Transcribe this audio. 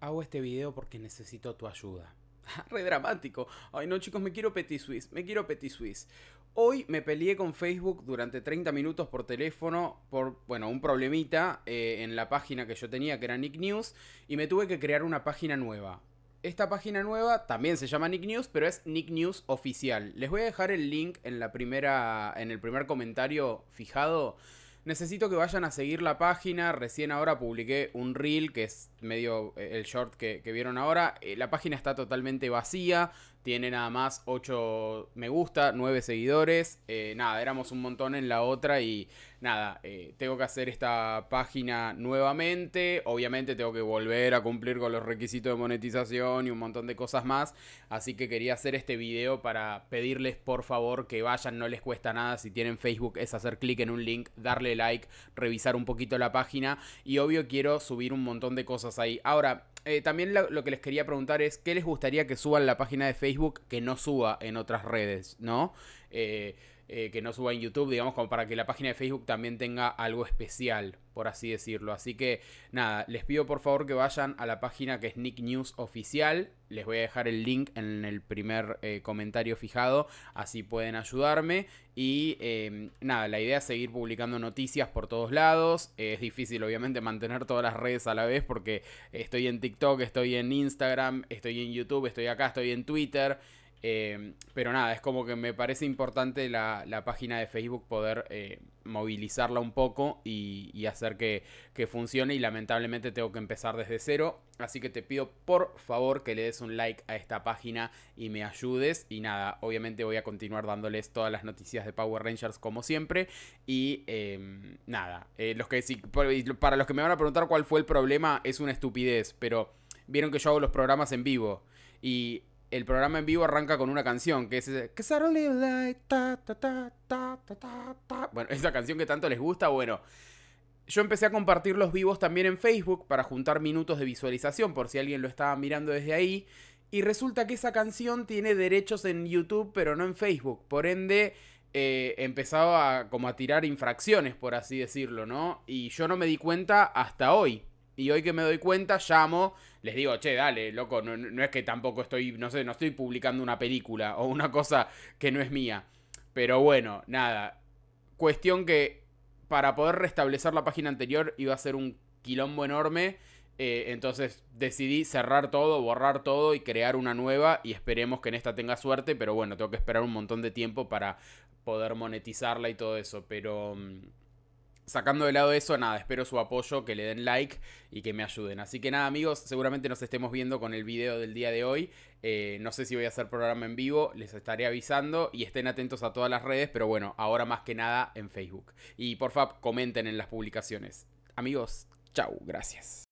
Hago este video porque necesito tu ayuda. Re dramático. Ay no chicos, me quiero Petit Suisse, me quiero Petit Suisse. Hoy me peleé con Facebook durante 30 minutos por teléfono por, bueno, un problemita eh, en la página que yo tenía que era Nick News y me tuve que crear una página nueva. Esta página nueva también se llama Nick News, pero es Nick News oficial. Les voy a dejar el link en la primera en el primer comentario fijado necesito que vayan a seguir la página. Recién ahora publiqué un reel, que es medio eh, el short que, vieron ahora. Eh, la página está totalmente vacía, tiene nada más 8 me gusta, 9 seguidores. Eh, nada, éramos un montón en la otra y nada, eh, tengo que hacer esta página nuevamente, obviamente tengo que volver a cumplir con los requisitos de monetización y un montón de cosas más, así que quería hacer este video para pedirles por favor que vayan, no les cuesta nada, si tienen Facebook es hacer clic en un link, darle like, revisar un poquito la página y obvio quiero subir un montón de cosas ahí. Ahora, eh, también lo, que les quería preguntar es qué les gustaría que suban la página de Facebook que no suba en otras redes, ¿no? Eh, eh, que no suba en YouTube, digamos, como para que la página de Facebook también tenga algo especial por así decirlo. Así que nada, les pido por favor que vayan a la página que es Nick News Oficial. Les voy a dejar el link en el primer eh, comentario fijado, así pueden ayudarme. Y em, nada, la idea es seguir publicando noticias por todos lados. es difícil obviamente mantener todas las redes a la vez porque estoy en TikTok, estoy en Instagram, estoy en YouTube, estoy acá, estoy en Twitter. Em, pero nada, es como que me parece importante la, página de Facebook poder eh, movilizarla un poco y, hacer que, funcione. Y lamentablemente tengo que empezar desde cero. Así que te pido por favor que le des un like a esta página y me ayudes. Y nada, obviamente voy a continuar dándoles todas las noticias de Power Rangers como siempre. Y em, nada, eh, los que, para los que me van a preguntar cuál fue el problema, es una estupidez. Pero vieron que yo hago los programas en vivo. Y el programa en vivo arranca con una canción que es Bueno, esa canción que tanto les gusta, bueno. Yo empecé a compartir los vivos también en Facebook para juntar minutos de visualización por si alguien lo estaba mirando desde ahí. Y resulta que esa canción tiene derechos en YouTube pero no en Facebook. Por ende, eh, empezaba como a tirar infracciones, por así decirlo, ¿no? Y yo no me di cuenta hasta hoy y hoy que me doy cuenta, llamo, les digo, che, dale, loco, no, es que tampoco estoy, no sé, no estoy publicando una película o una cosa que no es mía. Pero bueno, nada. Cuestión que para poder restablecer la página anterior iba a ser un quilombo enorme. Eh, entonces decidí cerrar todo, borrar todo y crear una nueva. Y esperemos que en esta tenga suerte. Pero bueno, tengo que esperar un montón de tiempo para poder monetizarla y todo eso. Pero mm, sacando de lado eso, nada, espero su apoyo, que le den like y que me ayuden. Así que nada, amigos, seguramente nos estemos viendo con el video del día de hoy. Eh, no sé si voy a hacer programa en vivo, les estaré avisando y estén atentos a todas las redes, pero bueno, ahora más que nada en Facebook. Y por favor, comenten en las publicaciones. Amigos, chau, gracias.